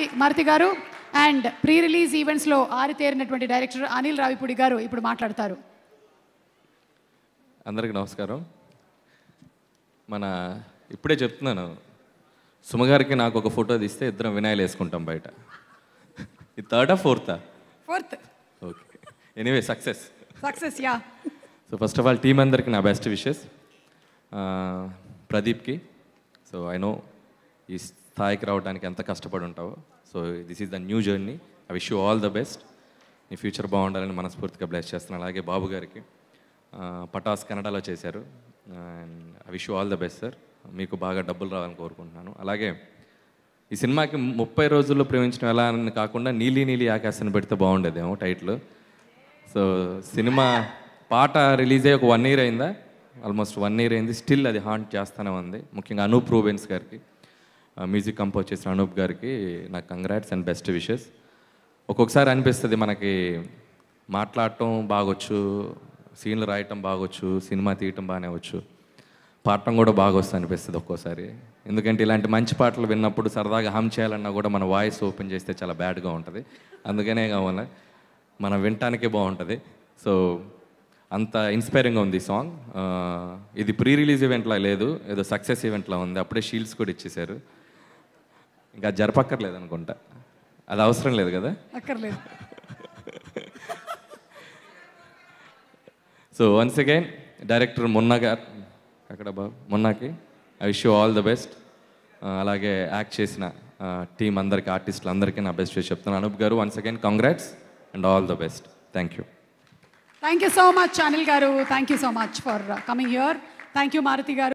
మారుతి మారుతి గారు and pre release ఈవెంట్స్లో ఆరితేరినటువంటి director Anil Ravipudi గారు ఇప్పుడు మాట్లాడతారు అందరికీ నమస్కారం మన ఇప్పుడే చెప్తున్నాను సుమగారికి నాకు ఒక ఫోటో తీస్తే ఇద్దరం వినాయలు వేసుకుంటాం బయట ఈ థర్డా ఫోర్తా fourth okay anyway success success yeah so first of all team అందరికి నా బెస్ట్ విషెస్ ప్రదీప్కి సో ఐ నో ఈ స్థాయికి రావడానికి ఎంత కష్టపడి ఉంటావో so this is the new journey I wish you all the best నీ ఫ్యూచర్ బాగుండాలని మనస్ఫూర్తిగా బ్లెస్ చేస్తున్నాను అలాగే బాబు గారికి పటాస్ కెనడాలో చేశారు and I wish you all the best sir మీకు బాగా డబ్బులు రావాలని కోరుకుంటున్నాను అలాగే ఈ సినిమాకి ముప్పై రోజుల్లో ప్రేమించడం ఎలా అని కాకుండా నీలి నీలి ఆకాశాన్ని పెడితే బాగుండేదేమో టైటిల్ సో సినిమా పాట రిలీజ్ అయ్యి ఒక వన్ ఇయర్ అయిందా ఆల్మోస్ట్ వన్ ఇయర్ అయింది స్టిల్ అది హాంట్ చేస్తూనే ఉంది ముఖ్యంగా అనూప్ రూబెన్స్ గారికి మ్యూజిక్ కంపోజ్ చేసిన అనూప్ గారికి నాకు కంగ్రాట్స్ అండ్ బెస్ట్ విషెస్ ఒక్కొక్కసారి అనిపిస్తుంది మనకి మాట్లాడటం బాగొచ్చు సీన్లు రాయటం బాగొచ్చు సినిమా తీయటం బాగానే వచ్చు పాడటం కూడా బాగా వస్తుంది అనిపిస్తుంది ఒక్కోసారి ఎందుకంటే ఇలాంటి మంచి పాటలు విన్నప్పుడు సరదాగా హమ్ చేయాలన్నా కూడా మన వాయిస్ ఓపెన్ చేస్తే చాలా బ్యాడ్గా ఉంటుంది అందుకనే కావాలి మనం వినటానికే బాగుంటుంది సో అంత ఇన్స్పైరింగ్గా ఉంది సాంగ్ ఇది ప్రీ రిలీజ్ ఈవెంట్లా లేదు ఏదో సక్సెస్ ఈవెంట్లా ఉంది అప్పుడే షీల్డ్స్ కూడా ఇచ్చేశారు ఇంకా జరపక్కర్లేదు అనుకుంటా అది అవసరం లేదు కదా అక్కర్లేదు so once again director Munna గారు అక్కడ మున్నాకి I wish all the best అలాగే యాక్ట్ చేసిన టీం uh, అందరికి ఆర్టిస్టులు అందరికీ నా బెస్ట్ చెప్తున్నాను అనూప్ గారు once again congrats and all the best thank you thank you so much Anil గారు thank you so much for coming here thank you Maruti గారు